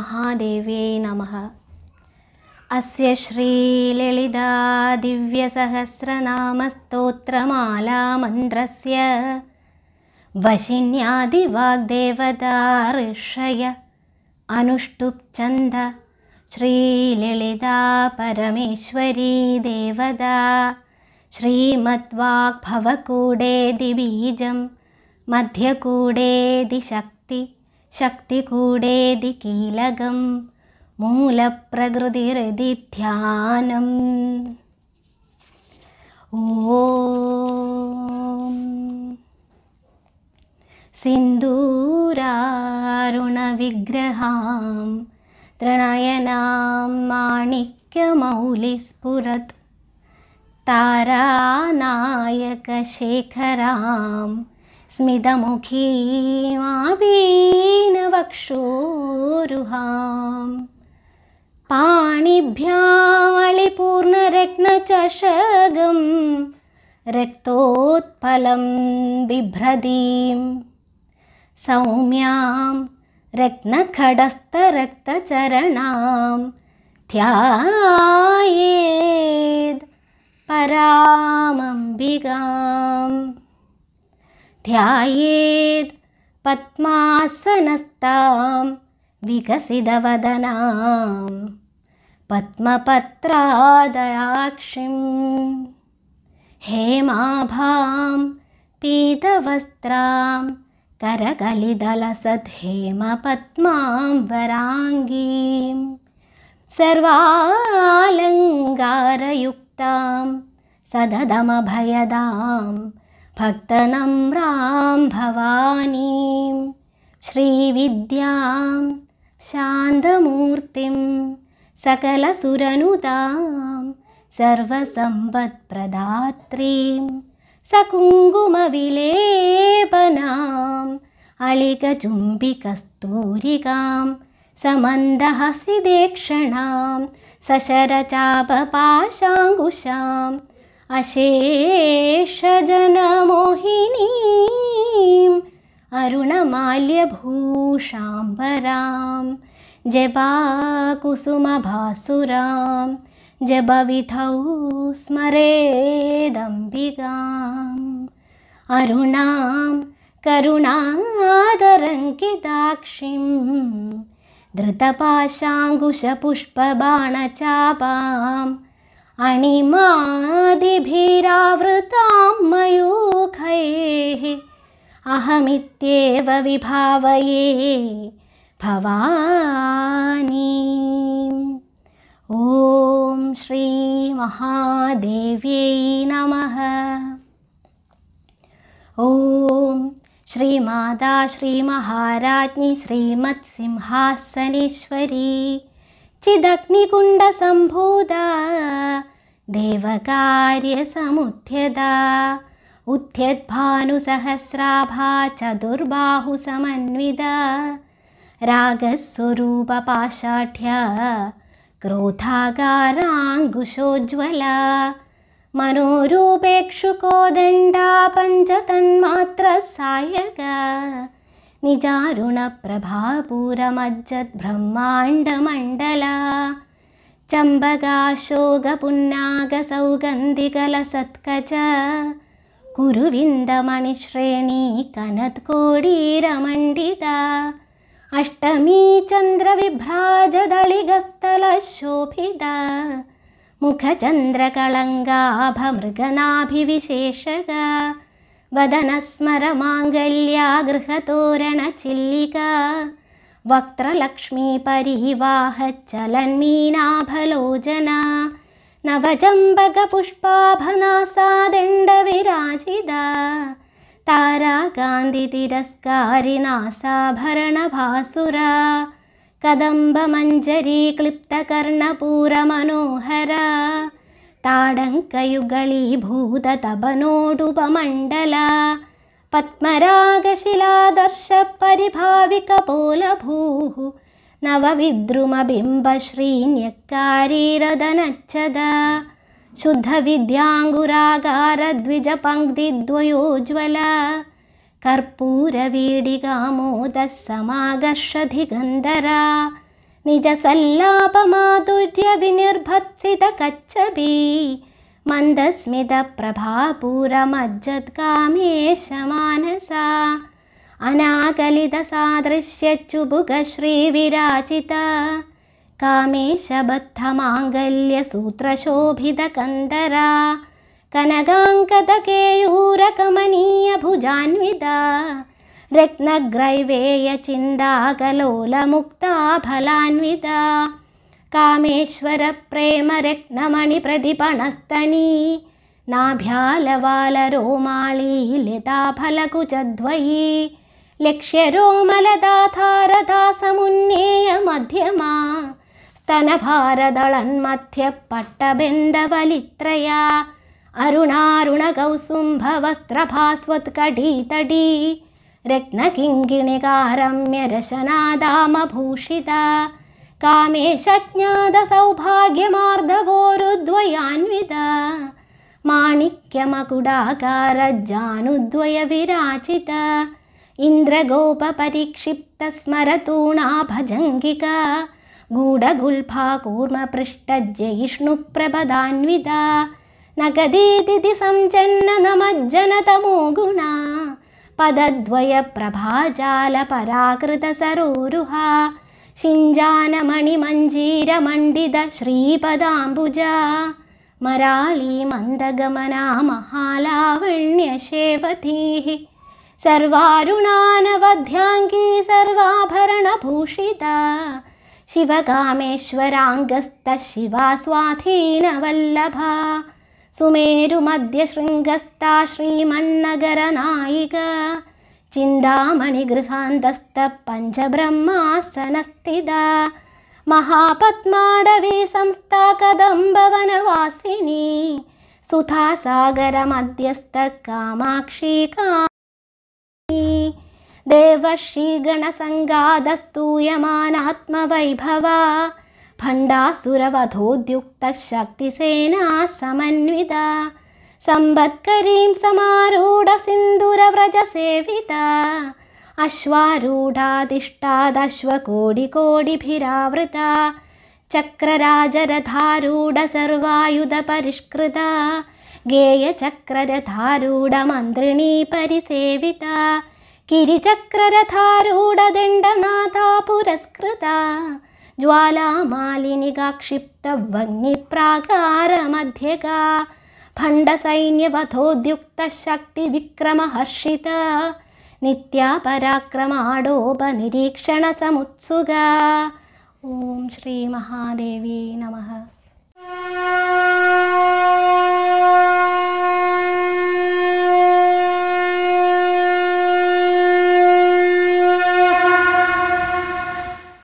महादेवे नमः अस्य श्रीलिदादिव्यसहस्रनामस्तोत्रमालामन्त्रस्य वशिन्यादिवाग्देवदारषय अनुष्टुप्छन्द परमेश्वरी देवदा श्रीमद्वाग्भवकूडेदिबीजं मध्यकूडेदिशक्ति शक्तिकूडेदि कीलकं मूलप्रकृतिरिति ध्यानम् ॐ सिन्दूरारुणविग्रहां तृणयनां माणिक्यमौलिस्फुरत् तारानायकशेखरां स्मिदमुखी क्षूरुहा पाणिभ्यामलिपूर्णरत्नचषं रक्तोत्फलं बिभ्रदीं सौम्यां रक्तखस्तरक्तचरणां ध्यायेद् परामम्बिगां ध्यायेद पद्मासनस्तां विकसितवदनां पद्मपत्रादयाक्षिं हेमाभां पीतवस्त्रां करकलिदलसद्धेमपद्मां वराङ्गीं सर्वालङ्गारयुक्तां सददमभयदां भक्तनम्रां भवानीं श्रीविद्यां शान्तमूर्तिं सकलसुरनुतां सर्वसम्पत्प्रदात्रीं सकुङ्गुमविलेपनाम् अळिकचुम्बिकस्तूरिकां समन्दहसिदेक्षणां सशरचापपाशाङ्गुषाम् अशेषजनमोहिनी अरुणमाल्यभूषाम्बरां जपाकुसुमभासुरां जपविधौ स्मरेदम्बिकाम् अरुणां करुणादरङ्किताक्षिं धृतपाशाङ्कुशपुष्पबाणचापाम् अणिमादिभिरावृतां मयूखैः अहमित्येव विभावये भवानी ॐ श्रीमहादेव्यै नमः ॐ श्रीमाता श्रीमहाराज्ञि श्रीमत्सिंहासनेश्वरी चिदग्निकुण्डसम्भूता देवकार्यसमुत्थ्यदा उथ्यद्भानुसहस्राभा चतुर्बाहुसमन्विता रागस्वरूपपाषाढ्य क्रोधाकाराङ्गुशोज्ज्वला मनोरूपेक्षुकोदण्डा पञ्च तन्मात्र चम्बकाशोगपुन्नागसौगन्धिकलसत्कच गुरुविन्दमणिश्रेणीकनत्कोडीरमण्डिता अष्टमीचन्द्रविभ्राजदलिगस्तलशोभि मुखचन्द्रकळङ्गाभमृगनाभिविशेषगा वदनस्मरमाङ्गल्या गृहतोरणचिल्लिका वक्त्रलक्ष्मीपरीवाह चलन्मीनाभलोजना नवजम्बकपुष्पाभनासादिण्डविराजिदा तारागान्धितिरस्कारि नासाभरणभासुरा कदम्बमञ्जरी क्लिप्तकर्णपूरमनोहरा ताडङ्कयुगलीभूततबनोडुपमण्डला पद्मरागशिलादर्शपरिभाविकपोलभूः नवविद्रुमबिम्बश्रीन्यक्कारीरदनच्छद शुद्धविद्याङ्गुरागारद्विजपङ्क्तिद्वयोज्ज्वल कर्पूरवीडिकामोदः समागर्षधिगन्धरा निजसल्लापमातुर्यनिर्भत्सित मन्दस्मितप्रभापूरमज्जद्कामेशमानसा अनाकलितसादृश्यच्चुभुगश्रीविराजिता कामेशबद्धमाङ्गल्यसूत्रशोभितकन्दरा कनगाङ्कदकेयूरकमनीयभुजान्विदा फलान्विता कामेश्वरप्रेम रत्नमणिप्रतिपणस्तनी नाभ्यालवालरोमाली लिताफलकुचद्वयी लक्ष्यरोमलदाधारदासमुनेय मध्यमा स्तनभारदळन्मध्यपट्टबिन्दवलित्रया अरुणारुणकौसुम्भवस्त्रभास्वत्कडीतडी रत्नकिङ्गिणिकारम्यरशनादामभूषिता कामेशज्ञादसौभाग्यमार्धवोरुद्वयान्विदा माणिक्यमकुडाकारज्जानुद्वयविराचित इन्द्रगोपपरिक्षिप्त स्मरतूणाभजङ्गिका गूढगुल्फा कूर्मपृष्ठजिष्णुप्रपदान्विदा न पदद्वयप्रभाजालपराकृतसरोरुहा शिञ्जानमणिमञ्जीरमण्डित मन्दगमना महालावण्यशेवतीः सर्वारुणानवध्याङ्गी सर्वाभरणभूषिता शिवकामेश्वराङ्गस्थ शिवा स्वाधीनवल्लभा सुमेरुमध्यशृङ्गस्ता श्रीमन्नगरनायिका चिन्तामणिगृहान्तस्तपञ्चब्रह्मासनस्थिता महापद्माडवी संस्था कदम्बवनवासिनी सुधा सागरमध्यस्त कामाक्षी का देवः श्रीगणसङ्गादस्तूयमानात्मवैभवा सम्बत्करीं समारूढसिन्दुरव्रजसेविता अश्वारूढादिष्ठादश्वकोडिकोडिभिरावृता चक्रराजरधारूढसर्वायुधपरिष्कृता गेयचक्ररधारूढमन्त्रिणी परिसेविता किरिचक्ररथारूढदिण्डनाथा पुरस्कृता ज्वालामालिनिका खण्डसैन्यवथोद्युक्तशक्तिविक्रमहर्षिता नित्या पराक्रमाणोपनिरीक्षणसमुत्सुका ॐ श्रीमहादेवी नमः